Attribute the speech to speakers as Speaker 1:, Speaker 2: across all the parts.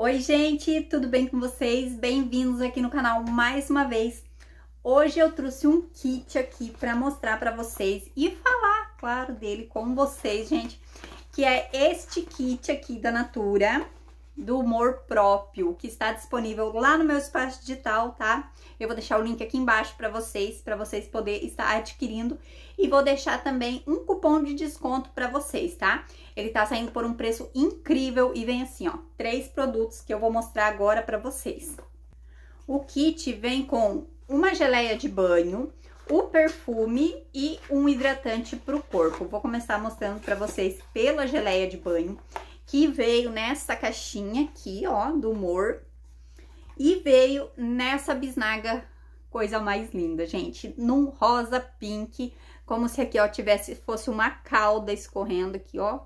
Speaker 1: Oi, gente, tudo bem com vocês? Bem-vindos aqui no canal mais uma vez. Hoje eu trouxe um kit aqui para mostrar para vocês e falar, claro, dele com vocês, gente, que é este kit aqui da Natura do humor próprio, que está disponível lá no meu espaço digital, tá? Eu vou deixar o link aqui embaixo para vocês, para vocês poderem estar adquirindo e vou deixar também um cupom de desconto para vocês, tá? Ele tá saindo por um preço incrível e vem assim, ó, três produtos que eu vou mostrar agora para vocês. O kit vem com uma geleia de banho, o perfume e um hidratante para o corpo. Vou começar mostrando para vocês pela geleia de banho que veio nessa caixinha aqui, ó, do Mor. E veio nessa bisnaga, coisa mais linda, gente, num rosa pink, como se aqui, ó, tivesse, fosse uma calda escorrendo aqui, ó.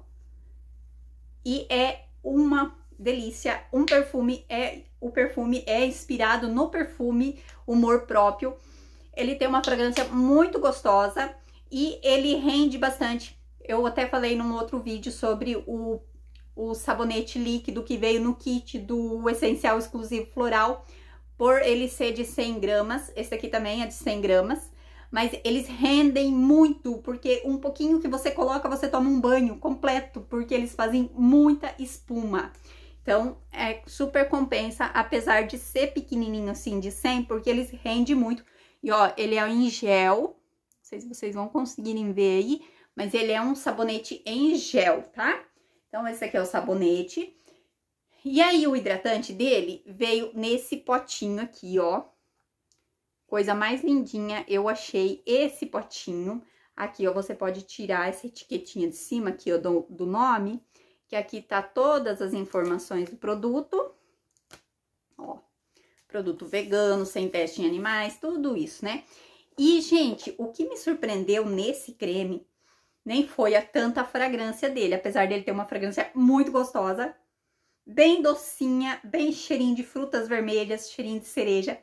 Speaker 1: E é uma delícia, um perfume, é, o perfume é inspirado no perfume Humor Próprio. Ele tem uma fragrância muito gostosa e ele rende bastante. Eu até falei num outro vídeo sobre o o sabonete líquido que veio no kit do Essencial Exclusivo Floral, por ele ser de 100 gramas, esse aqui também é de 100 gramas, mas eles rendem muito, porque um pouquinho que você coloca, você toma um banho completo, porque eles fazem muita espuma. Então, é super compensa, apesar de ser pequenininho assim, de 100, porque eles rendem muito. E ó, ele é em gel, não sei se vocês vão conseguirem ver aí, mas ele é um sabonete em gel, tá? Então, esse aqui é o sabonete. E aí, o hidratante dele veio nesse potinho aqui, ó. Coisa mais lindinha, eu achei esse potinho. Aqui, ó, você pode tirar essa etiquetinha de cima aqui, ó, do, do nome. Que aqui tá todas as informações do produto. Ó, produto vegano, sem teste em animais, tudo isso, né? E, gente, o que me surpreendeu nesse creme nem foi a tanta fragrância dele, apesar dele ter uma fragrância muito gostosa, bem docinha, bem cheirinho de frutas vermelhas, cheirinho de cereja,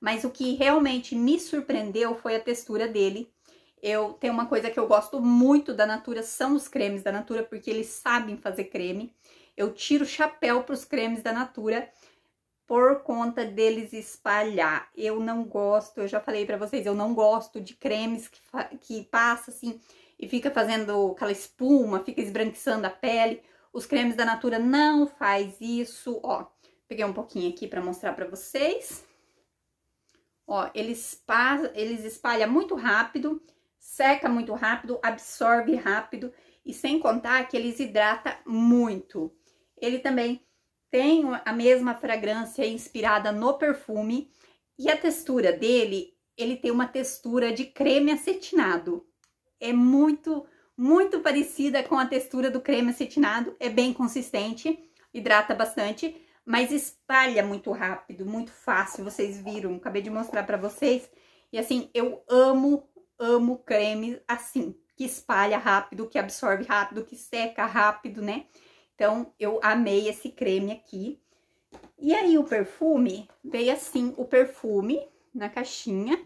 Speaker 1: mas o que realmente me surpreendeu foi a textura dele. Eu tenho uma coisa que eu gosto muito da Natura, são os cremes da Natura, porque eles sabem fazer creme. Eu tiro o chapéu para os cremes da Natura por conta deles espalhar. Eu não gosto, eu já falei para vocês, eu não gosto de cremes que, que passa assim e fica fazendo aquela espuma, fica esbranquiçando a pele. Os cremes da Natura não faz isso, ó. Peguei um pouquinho aqui para mostrar para vocês. Ó, eles, eles espalham muito rápido, seca muito rápido, absorve rápido e sem contar que eles hidrata muito. Ele também tem a mesma fragrância inspirada no perfume e a textura dele, ele tem uma textura de creme acetinado é muito, muito parecida com a textura do creme acetinado, é bem consistente, hidrata bastante, mas espalha muito rápido, muito fácil, vocês viram, acabei de mostrar pra vocês. E assim, eu amo, amo creme assim, que espalha rápido, que absorve rápido, que seca rápido, né? Então, eu amei esse creme aqui. E aí, o perfume, veio assim o perfume na caixinha,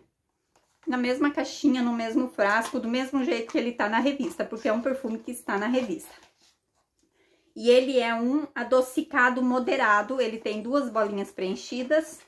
Speaker 1: na mesma caixinha, no mesmo frasco, do mesmo jeito que ele tá na revista, porque é um perfume que está na revista. E ele é um adocicado moderado, ele tem duas bolinhas preenchidas.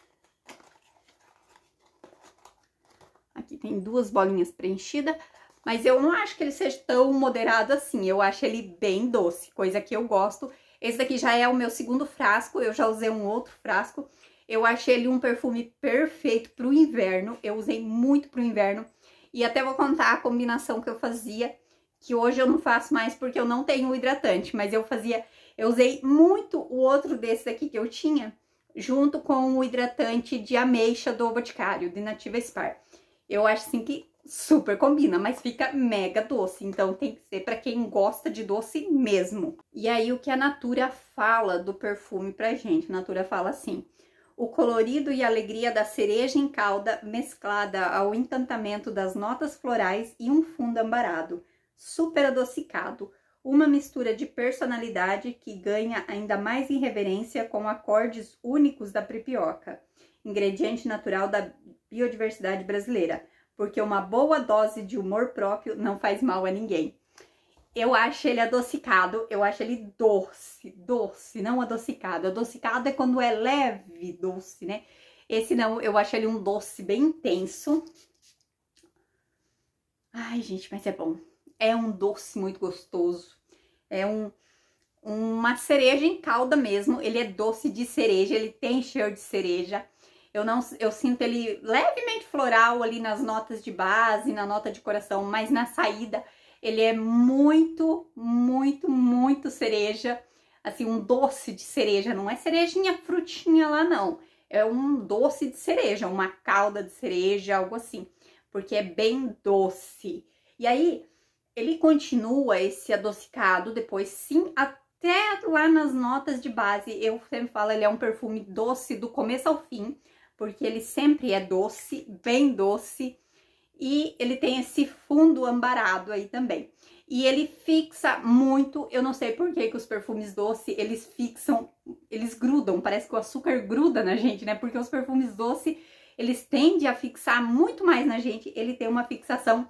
Speaker 1: Aqui tem duas bolinhas preenchidas, mas eu não acho que ele seja tão moderado assim, eu acho ele bem doce, coisa que eu gosto. Esse daqui já é o meu segundo frasco, eu já usei um outro frasco. Eu achei ele um perfume perfeito para o inverno. Eu usei muito para o inverno. E até vou contar a combinação que eu fazia, que hoje eu não faço mais porque eu não tenho hidratante, mas eu fazia, eu usei muito o outro desse aqui que eu tinha, junto com o hidratante de ameixa do Boticário, de Nativa Spar. Eu acho assim que super combina, mas fica mega doce, então tem que ser para quem gosta de doce mesmo. E aí o que a Natura fala do perfume pra gente? A Natura fala assim: o colorido e alegria da cereja em calda mesclada ao encantamento das notas florais e um fundo ambarado, super adocicado, uma mistura de personalidade que ganha ainda mais irreverência com acordes únicos da pripioca, ingrediente natural da biodiversidade brasileira, porque uma boa dose de humor próprio não faz mal a ninguém eu acho ele adocicado, eu acho ele doce, doce, não adocicado. Adocicado é quando é leve doce, né? Esse não, eu acho ele um doce bem intenso. Ai, gente, mas é bom. É um doce muito gostoso. É um, uma cereja em calda mesmo. Ele é doce de cereja, ele tem cheiro de cereja. Eu não, eu sinto ele levemente floral ali nas notas de base, na nota de coração, mas na saída ele é muito, muito, muito cereja, assim, um doce de cereja, não é cerejinha frutinha lá não. É um doce de cereja, uma calda de cereja, algo assim, porque é bem doce. E aí ele continua esse adocicado depois sim até lá nas notas de base. Eu sempre falo, ele é um perfume doce do começo ao fim, porque ele sempre é doce, bem doce e ele tem esse fundo ambarado aí também. E ele fixa muito, eu não sei por que que os perfumes doce, eles fixam, eles grudam, parece que o açúcar gruda na gente, né? Porque os perfumes doce, eles tendem a fixar muito mais na gente, ele tem uma fixação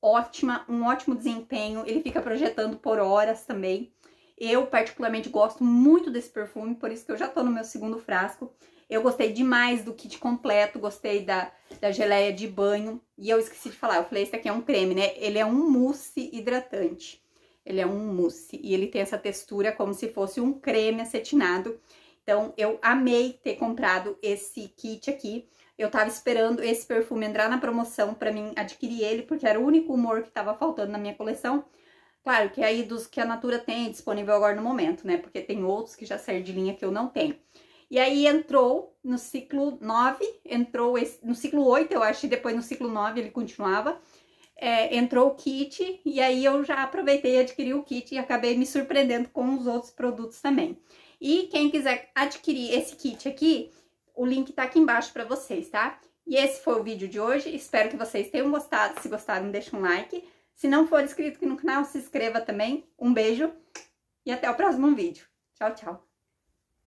Speaker 1: ótima, um ótimo desempenho, ele fica projetando por horas também. Eu particularmente gosto muito desse perfume, por isso que eu já tô no meu segundo frasco. Eu gostei demais do kit completo, gostei da, da geleia de banho. E eu esqueci de falar, eu falei, esse aqui é um creme, né? Ele é um mousse hidratante. Ele é um mousse e ele tem essa textura como se fosse um creme acetinado. Então, eu amei ter comprado esse kit aqui. Eu tava esperando esse perfume entrar na promoção para mim adquirir ele, porque era o único humor que tava faltando na minha coleção. Claro que é aí dos que a Natura tem disponível agora no momento, né? Porque tem outros que já saíram de linha que eu não tenho. E aí entrou no ciclo 9, entrou esse, no ciclo 8, eu acho, e depois no ciclo 9 ele continuava. É, entrou o kit e aí eu já aproveitei e adquiri o kit e acabei me surpreendendo com os outros produtos também. E quem quiser adquirir esse kit aqui, o link tá aqui embaixo para vocês, tá? E esse foi o vídeo de hoje, espero que vocês tenham gostado. Se gostaram, deixa um like. Se não for inscrito aqui no canal, se inscreva também. Um beijo e até o próximo vídeo. Tchau, tchau.